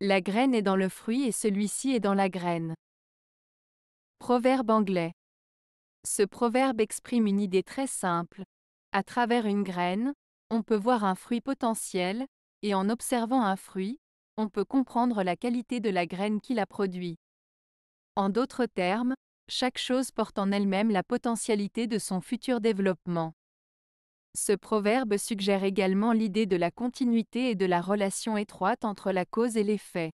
La graine est dans le fruit et celui-ci est dans la graine. Proverbe anglais. Ce proverbe exprime une idée très simple. À travers une graine, on peut voir un fruit potentiel, et en observant un fruit, on peut comprendre la qualité de la graine qui la produit. En d'autres termes, chaque chose porte en elle-même la potentialité de son futur développement. Ce proverbe suggère également l'idée de la continuité et de la relation étroite entre la cause et l'effet.